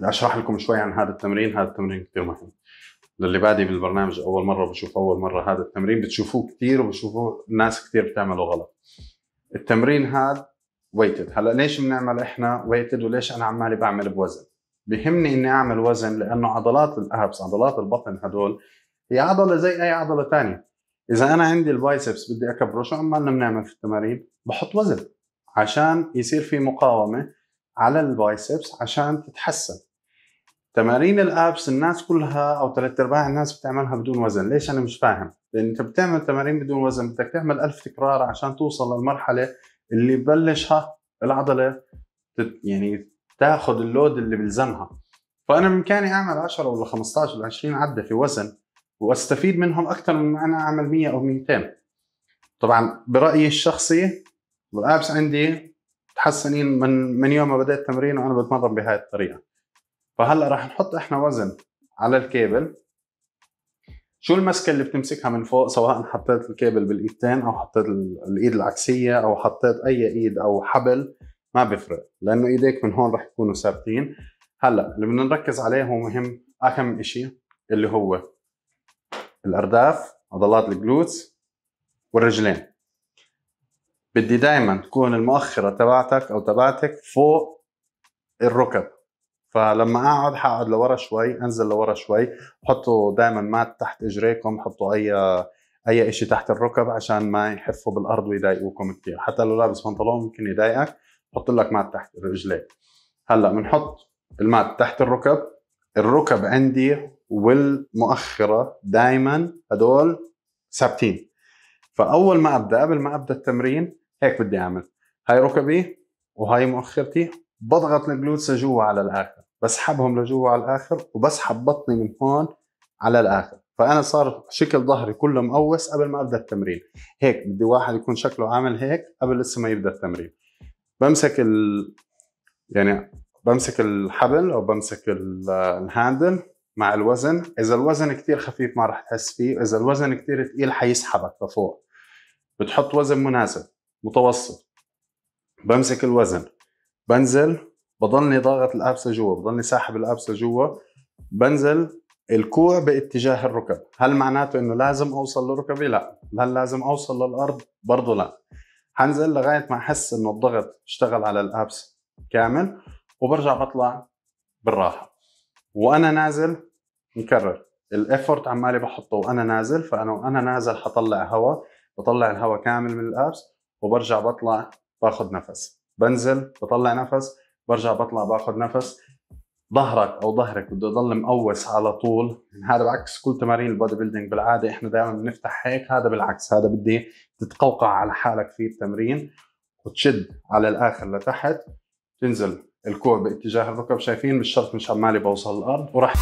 بدي اشرح لكم شوي عن هذا التمرين هذا التمرين كثير مهم للي بادي بالبرنامج اول مره بشوف اول مره هذا التمرين بتشوفوه كثير وبشوفوه ناس كثير بتعمله غلط التمرين هذا ويتد هلا ليش بنعمل احنا ويتد وليش انا عمالي بعمل بوزن بهمني اني اعمل وزن لانه عضلات الابس عضلات البطن هدول هي عضله زي اي عضله ثانيه اذا انا عندي البايسبس بدي اكبره شو عمالنا بنعمل في التمارين بحط وزن عشان يصير في مقاومه على البايسبس عشان تتحسن تمارين الابس الناس كلها او ثلاث ارباع الناس بتعملها بدون وزن ليش انا مش فاهم لان انت بتعمل تمارين بدون وزن بدك تعمل ألف تكرار عشان توصل للمرحله اللي ببلشها العضله يعني تاخذ اللود اللي بلزمها فانا بامكاني اعمل 10 ولا 15 ولا 20 عده في وزن واستفيد منهم اكثر من انا اعمل 100 او 200 طبعا برايي الشخصي الابس عندي تحسنين من من يوم ما بدات تمرين وانا بتمرن بهاي الطريقه فهلا رح نحط احنا وزن على الكابل شو المسكه اللي بتمسكها من فوق سواء حطيت الكابل بالايدتين او حطيت الايد العكسيه او حطيت اي ايد او حبل ما بفرق لانه ايديك من هون رح يكونوا ثابتين هلا اللي بدنا نركز عليه هو مهم اهم شيء اللي هو الارداف عضلات الجلوتس والرجلين بدي دائما تكون المؤخره تبعتك او تبعتك فوق الركب فلما اقعد حقعد لورا شوي انزل لورا شوي حطوا دائما مات تحت اجريكم حطوا اي اي شيء تحت الركب عشان ما يحفوا بالارض ويضايقوكم كثير حتى لو لابس بنطلون ممكن يضايقك حط لك مات تحت رجليك هلا بنحط المات تحت الركب الركب عندي والمؤخره دائما هدول ثابتين فاول ما ابدا قبل ما ابدا التمرين هيك بدي اعمل هاي ركبي وهاي مؤخرتي بضغط الجلوتس لجوا على الاخر بسحبهم لجوا على الاخر وبسحب بطني من هون على الاخر فانا صار شكل ظهري كله مقوس قبل ما ابدا التمرين هيك بدي واحد يكون شكله عامل هيك قبل لسه ما يبدا التمرين بمسك ال يعني بمسك الحبل او بمسك الهاندل مع الوزن اذا الوزن كتير خفيف ما راح تحس فيه اذا الوزن كتير ثقيل حيسحبك لفوق بتحط وزن مناسب متوسط بمسك الوزن بنزل بضلني ضاغط الابس جوا بضلني ساحب الابس جوا بنزل الكوع باتجاه الركب هل معناته انه لازم اوصل لركبي لا هل لازم اوصل للارض برضه لا حنزل لغايه ما احس انه الضغط اشتغل على الابس كامل وبرجع بطلع بالراحه وانا نازل نكرر الافورت عمالي بحطه وانا نازل فانا وانا نازل حطلع هواء بطلع الهواء كامل من الابس وبرجع بطلع باخذ نفس بنزل بطلع نفس برجع بطلع باخذ نفس ظهرك او ظهرك بده يضل مقوس على طول يعني هذا بعكس كل تمارين البودي بيلدينج بالعاده احنا دائما بنفتح هيك هذا بالعكس هذا بدي تتقوقع على حالك في التمرين وتشد على الاخر لتحت تنزل الكوع باتجاه الركب شايفين مش شرط مش عمالي بوصل الارض وراح